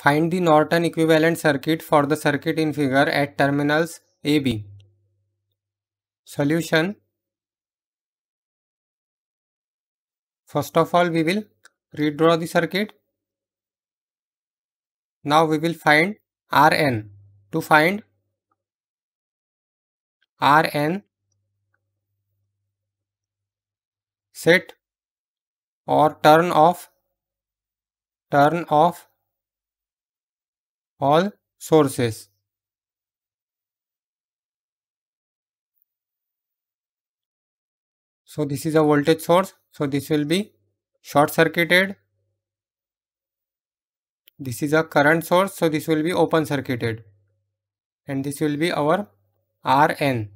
Find the Norton equivalent circuit for the circuit in figure at terminals AB. Solution First of all, we will redraw the circuit. Now we will find Rn. To find Rn, set or turn off, turn off all sources. So this is a voltage source. So this will be short circuited. This is a current source. So this will be open circuited. And this will be our RN.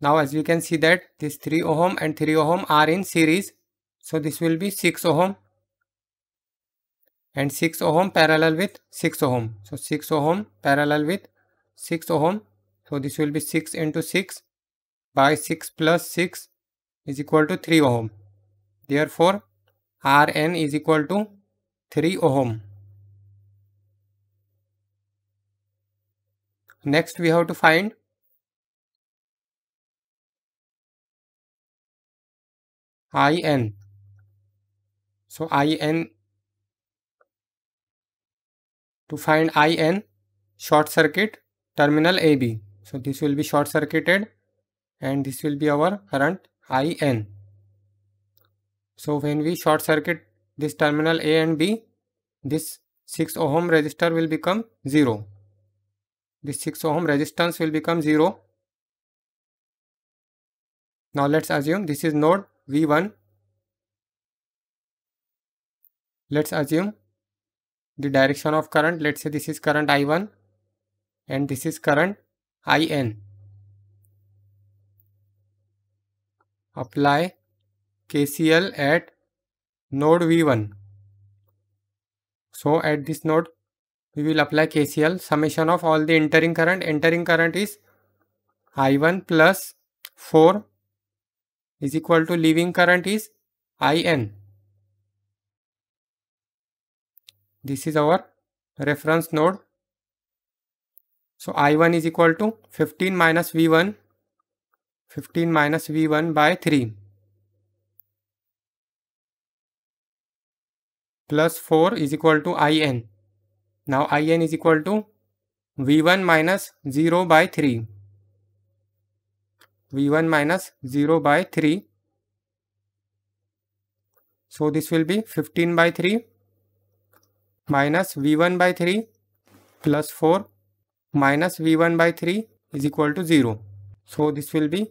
Now as you can see that this 3 ohm and 3 ohm are in series. So this will be 6 ohm and 6 ohm parallel with 6 ohm so 6 ohm parallel with 6 ohm so this will be 6 into 6 by 6 plus 6 is equal to 3 ohm therefore rn is equal to 3 ohm next we have to find in so in to find IN short circuit terminal AB. So this will be short circuited and this will be our current IN. So when we short circuit this terminal A and B, this 6 ohm resistor will become 0. This 6 ohm resistance will become 0. Now let's assume this is node V1. Let's assume the direction of current let's say this is current i1 and this is current in apply kcl at node v1 so at this node we will apply kcl summation of all the entering current entering current is i1 plus 4 is equal to leaving current is in this is our reference node so i1 is equal to 15 minus v1 15 minus v1 by 3 plus 4 is equal to in now in is equal to v1 minus 0 by 3 v1 minus 0 by 3 so this will be 15 by 3 minus v1 by 3 plus 4 minus v1 by 3 is equal to 0. So this will be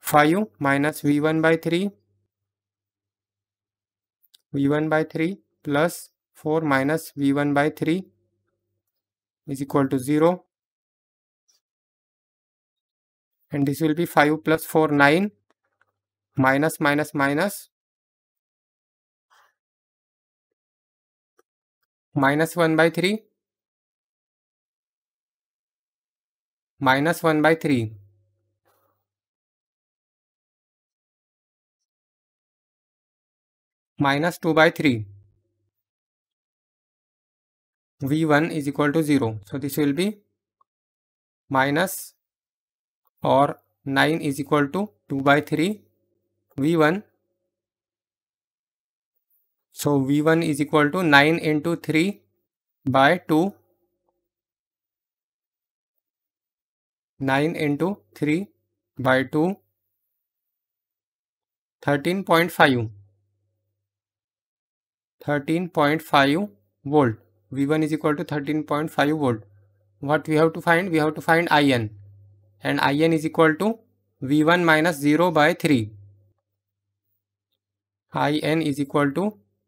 5 minus v1 by 3 v1 by 3 plus 4 minus v1 by 3 is equal to 0 and this will be 5 plus 4 9 minus minus minus minus one by three minus one by three minus two by three V one is equal to zero so this will be minus और nine is equal to two by three V one So V1 is equal to 9 into 3 by 2 9 into 3 by 2 13.5 13.5 volt v1 is equal to 13.5 volt what we have to find we have to find in and in is equal to v1 minus 0 by 3 in is equal to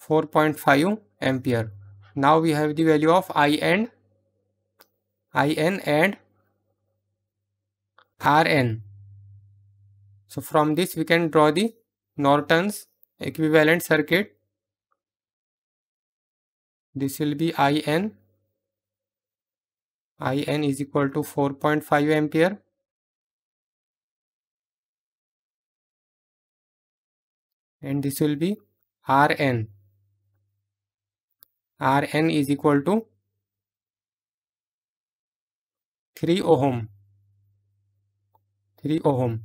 4.5 ampere now we have the value of i and in and rn so from this we can draw the norton's equivalent circuit this will be i n. i n is equal to 4.5 ampere and this will be rn Rn is equal to 3 ohm 3 ohm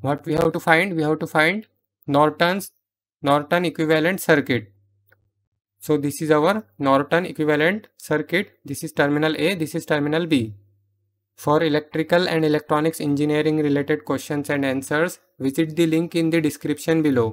what we have to find we have to find norton's norton equivalent circuit so this is our norton equivalent circuit this is terminal a this is terminal b for electrical and electronics engineering related questions and answers visit the link in the description below